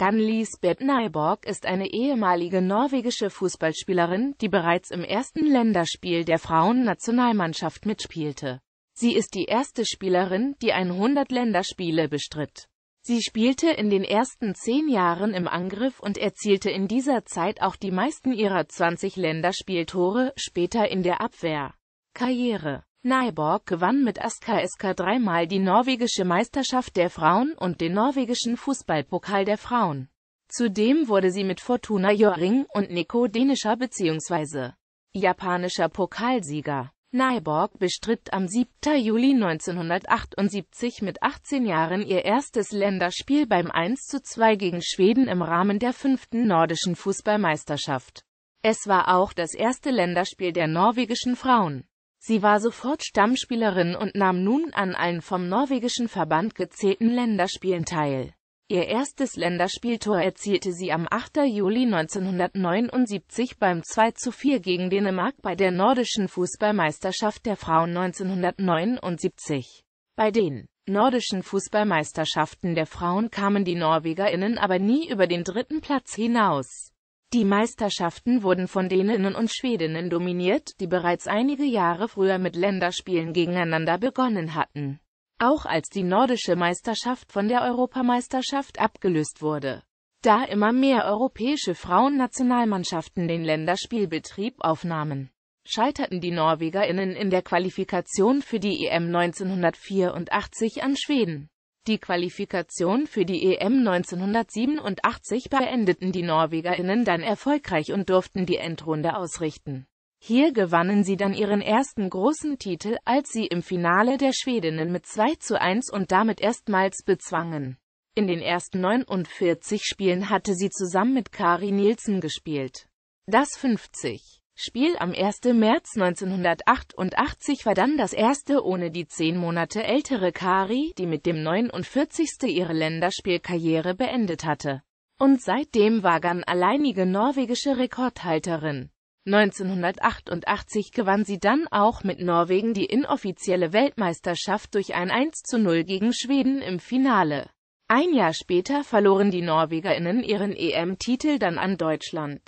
Gann Lisbeth Nyborg ist eine ehemalige norwegische Fußballspielerin, die bereits im ersten Länderspiel der Frauennationalmannschaft mitspielte. Sie ist die erste Spielerin, die 100 Länderspiele bestritt. Sie spielte in den ersten zehn Jahren im Angriff und erzielte in dieser Zeit auch die meisten ihrer 20 Länderspieltore, später in der Abwehr. Karriere Nyborg gewann mit Asker SK dreimal die norwegische Meisterschaft der Frauen und den norwegischen Fußballpokal der Frauen. Zudem wurde sie mit Fortuna Jöring und Nico dänischer bzw. japanischer Pokalsieger. Nyborg bestritt am 7. Juli 1978 mit 18 Jahren ihr erstes Länderspiel beim 1 zu 2 gegen Schweden im Rahmen der fünften nordischen Fußballmeisterschaft. Es war auch das erste Länderspiel der norwegischen Frauen. Sie war sofort Stammspielerin und nahm nun an allen vom norwegischen Verband gezählten Länderspielen teil. Ihr erstes Länderspieltor erzielte sie am 8. Juli 1979 beim 2 zu 4 gegen Dänemark bei der nordischen Fußballmeisterschaft der Frauen 1979. Bei den nordischen Fußballmeisterschaften der Frauen kamen die NorwegerInnen aber nie über den dritten Platz hinaus. Die Meisterschaften wurden von Däninnen und Schwedinnen dominiert, die bereits einige Jahre früher mit Länderspielen gegeneinander begonnen hatten. Auch als die nordische Meisterschaft von der Europameisterschaft abgelöst wurde. Da immer mehr europäische Frauennationalmannschaften den Länderspielbetrieb aufnahmen, scheiterten die Norwegerinnen in der Qualifikation für die EM 1984 an Schweden. Die Qualifikation für die EM 1987 beendeten die Norwegerinnen dann erfolgreich und durften die Endrunde ausrichten. Hier gewannen sie dann ihren ersten großen Titel, als sie im Finale der Schwedinnen mit 2 zu 1 und damit erstmals bezwangen. In den ersten 49 Spielen hatte sie zusammen mit Kari Nielsen gespielt. Das 50. Spiel am 1. März 1988 war dann das erste ohne die zehn Monate ältere Kari, die mit dem 49. ihre Länderspielkarriere beendet hatte. Und seitdem war Gann alleinige norwegische Rekordhalterin. 1988 gewann sie dann auch mit Norwegen die inoffizielle Weltmeisterschaft durch ein 1 zu 0 gegen Schweden im Finale. Ein Jahr später verloren die Norwegerinnen ihren EM-Titel dann an Deutschland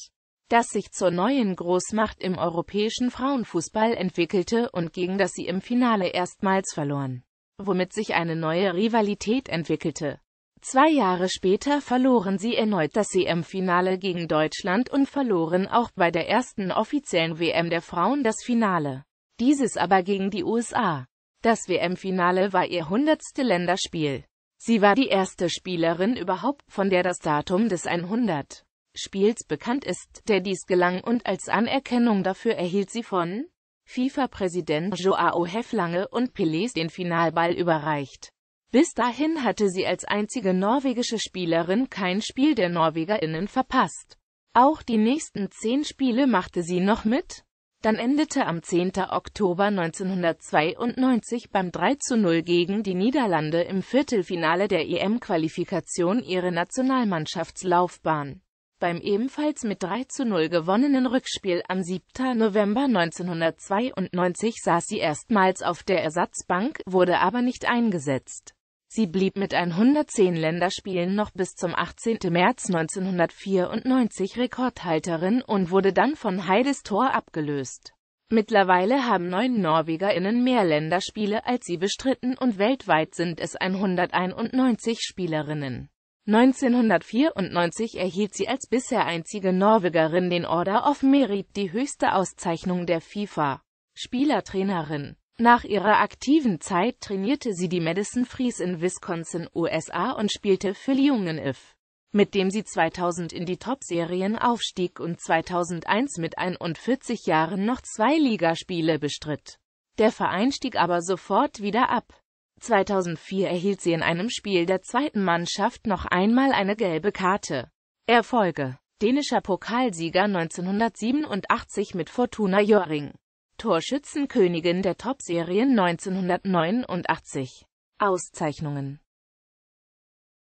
das sich zur neuen Großmacht im europäischen Frauenfußball entwickelte und gegen das sie im Finale erstmals verloren, womit sich eine neue Rivalität entwickelte. Zwei Jahre später verloren sie erneut das EM-Finale gegen Deutschland und verloren auch bei der ersten offiziellen WM der Frauen das Finale. Dieses aber gegen die USA. Das WM-Finale war ihr hundertste Länderspiel. Sie war die erste Spielerin überhaupt, von der das Datum des 100. Spiels bekannt ist, der dies gelang und als Anerkennung dafür erhielt sie von FIFA-Präsident Joao Heflange und Pelés den Finalball überreicht. Bis dahin hatte sie als einzige norwegische Spielerin kein Spiel der NorwegerInnen verpasst. Auch die nächsten zehn Spiele machte sie noch mit, dann endete am 10. Oktober 1992 beim 3 zu 0 gegen die Niederlande im Viertelfinale der EM-Qualifikation ihre Nationalmannschaftslaufbahn beim ebenfalls mit 3 zu 0 gewonnenen Rückspiel am 7. November 1992 saß sie erstmals auf der Ersatzbank, wurde aber nicht eingesetzt. Sie blieb mit 110 Länderspielen noch bis zum 18. März 1994 Rekordhalterin und wurde dann von Heides Tor abgelöst. Mittlerweile haben neun NorwegerInnen mehr Länderspiele als sie bestritten und weltweit sind es 191 Spielerinnen. 1994 erhielt sie als bisher einzige Norwegerin den Order of Merit, die höchste Auszeichnung der FIFA. Spielertrainerin Nach ihrer aktiven Zeit trainierte sie die Madison Fries in Wisconsin, USA und spielte für If, mit dem sie 2000 in die Top-Serien aufstieg und 2001 mit 41 Jahren noch zwei Ligaspiele bestritt. Der Verein stieg aber sofort wieder ab. 2004 erhielt sie in einem Spiel der zweiten Mannschaft noch einmal eine gelbe Karte. Erfolge Dänischer Pokalsieger 1987 mit Fortuna Jöring. Torschützenkönigin der Topserien 1989. Auszeichnungen